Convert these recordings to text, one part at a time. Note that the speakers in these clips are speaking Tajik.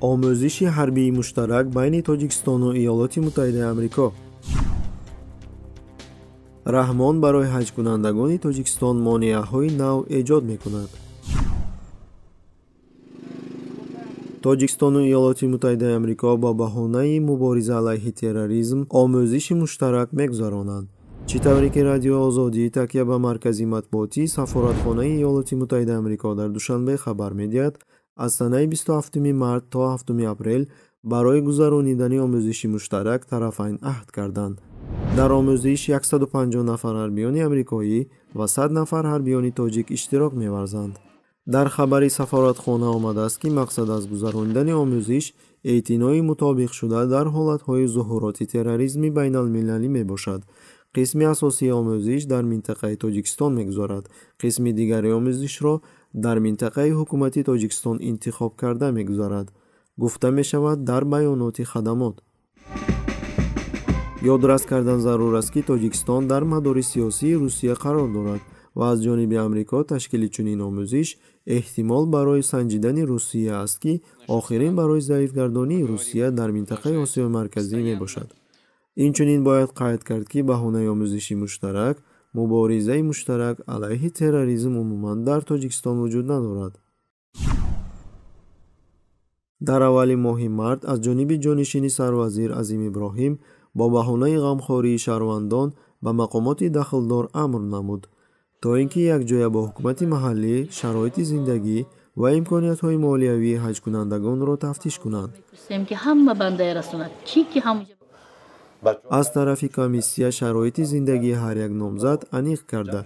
омӯзиши ҳарбии муштарак байни тоҷикистону иёлоти муттаҳидаи амрико раҳмон барои ҳаҷкунандагони тоҷикистон монеаҳои нав эҷод мекунад тоҷикистону иёлоти муттаҳидаи амрико ба баҳонаи мубориза алайҳи терроризм омӯзиши муштарак мегузаронанд чӣ тавре ки радиои озодӣ такя ба маркази матбуотии сафоратхонаи иёлоти муттаҳидаи амрико дар душанбе хабар медиҳад аз санаи 27 март то 7 апрел барои гузаронидани омӯзиши муштарак тарафайн аҳд карданд дар омӯзиш 150 нафар ҳарбиёни амрикоӣ ва 100 нафар ҳарбиёни тоҷик иштирок меварзанд дар хабари сафоратхона омадааст ки мақсад аз гузаронидани омӯзиш эътиноӣ мутобиқшуда дар ҳолатҳои зуҳуроти терроризми байналмилалӣ мебошад қисми асосии омӯзиш дар минтақаи тоҷикистон мегузарад қисми дигари омӯзишро дар минтақаи ҳукумати тоҷикистон интихоб карда мегузарад гуфта мешавад дар баёноти хадамот ёдрас кардан зарур аст ки тоҷикистон дар мадори сиёсии русия қарор дорад ва аз ҷониби амрико ташкили чунин омӯзиш эҳтимол барои санҷидани русия аст ки охирин барои заифгардонии русия дар минтақаи осиёи марказӣ мебошад инчунин бояд қайд кард ки баҳонаи омӯзиши муштарак муборизаи муштарак алайҳи терроризм умуман дар тоҷикистон вуҷуд надорад дар аввали моҳи март аз ҷониби ҷонишини сарвазир азим иброҳим бо баҳонаи ғамхории шаҳрвандон ба мақомоти дахлдор амр намуд то ин ки якҷоя бо ҳукумати маҳаллӣ шароити зиндагӣ ва имкониятҳои молиявии ҳаҷкунандагонро тафтиш кунад аз тарафи комиссия шароити зиндагии ҳар як номзад аниқ карда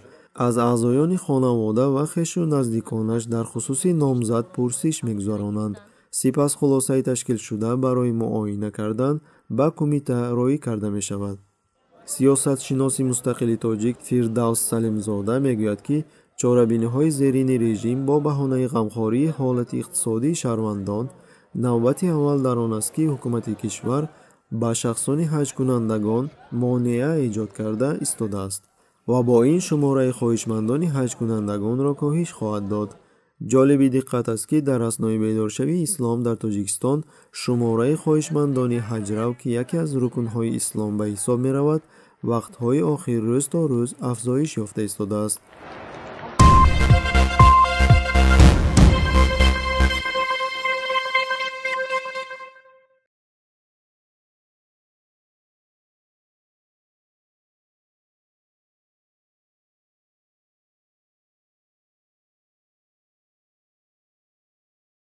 аз аъзоёни хонавода ва хешу наздиконаш дар хусуси номзад пурсиш мегузаронанд сипас хулосаи ташкилшуда барои муоина кардан ба кумита роӣ карда мешавад сиёсатшиноси мустақили тоҷик фирдавс салимзода мегӯяд ки чорабиниҳои зерини режим бо баҳонаи ғамхории ҳолати иқтисодии шаҳрвандон навбати аввал дар он аст ки ҳукумати кишвар ба шахсони ҳаҷкунандагон монеа эҷод карда истодааст ва бо ин шумораи хоҳишмандони ҳаҷкунандагонро коҳиш хоҳад дод ҷолиби диққат аст ки дар аснои бедоршавии ислом дар тоҷикистон шумораи хоҳишмандони ҳаҷрав ки яке аз рукнҳои ислом ба ҳисоб меравад вақтҳои охир рӯз то рӯз афзоиш ёфта истодааст